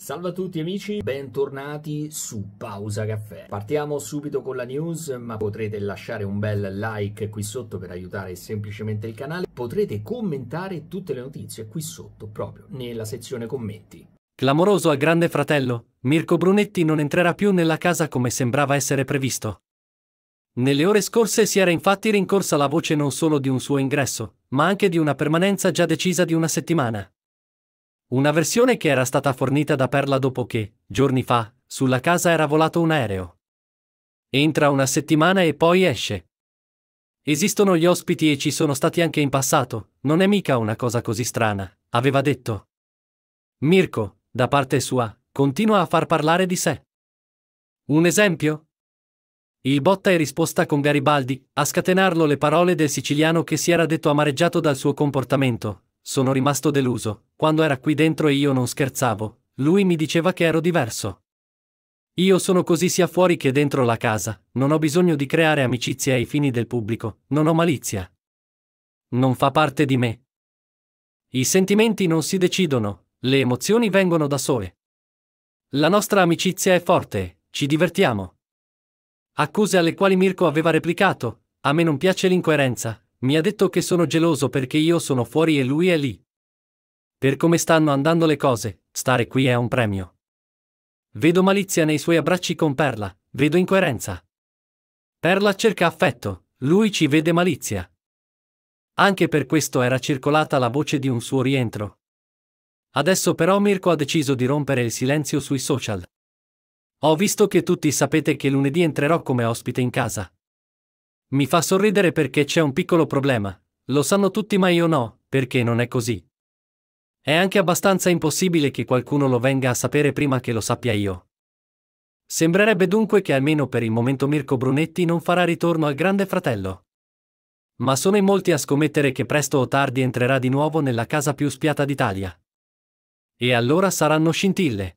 Salve a tutti amici, bentornati su Pausa Caffè. Partiamo subito con la news, ma potrete lasciare un bel like qui sotto per aiutare semplicemente il canale. Potrete commentare tutte le notizie qui sotto, proprio nella sezione commenti. Clamoroso a Grande Fratello, Mirko Brunetti non entrerà più nella casa come sembrava essere previsto. Nelle ore scorse si era infatti rincorsa la voce non solo di un suo ingresso, ma anche di una permanenza già decisa di una settimana. Una versione che era stata fornita da Perla dopo che, giorni fa, sulla casa era volato un aereo. Entra una settimana e poi esce. Esistono gli ospiti e ci sono stati anche in passato, non è mica una cosa così strana, aveva detto. Mirko, da parte sua, continua a far parlare di sé. Un esempio? Il botta è risposta con Garibaldi, a scatenarlo le parole del siciliano che si era detto amareggiato dal suo comportamento, sono rimasto deluso. Quando era qui dentro e io non scherzavo, lui mi diceva che ero diverso. Io sono così sia fuori che dentro la casa, non ho bisogno di creare amicizie ai fini del pubblico, non ho malizia. Non fa parte di me. I sentimenti non si decidono, le emozioni vengono da sole. La nostra amicizia è forte, ci divertiamo. Accuse alle quali Mirko aveva replicato, a me non piace l'incoerenza, mi ha detto che sono geloso perché io sono fuori e lui è lì. Per come stanno andando le cose, stare qui è un premio. Vedo malizia nei suoi abbracci con Perla, vedo incoerenza. Perla cerca affetto, lui ci vede malizia. Anche per questo era circolata la voce di un suo rientro. Adesso però Mirko ha deciso di rompere il silenzio sui social. Ho visto che tutti sapete che lunedì entrerò come ospite in casa. Mi fa sorridere perché c'è un piccolo problema, lo sanno tutti ma io no, perché non è così. È anche abbastanza impossibile che qualcuno lo venga a sapere prima che lo sappia io. Sembrerebbe dunque che almeno per il momento Mirko Brunetti non farà ritorno al Grande Fratello. Ma sono in molti a scommettere che presto o tardi entrerà di nuovo nella casa più spiata d'Italia. E allora saranno scintille.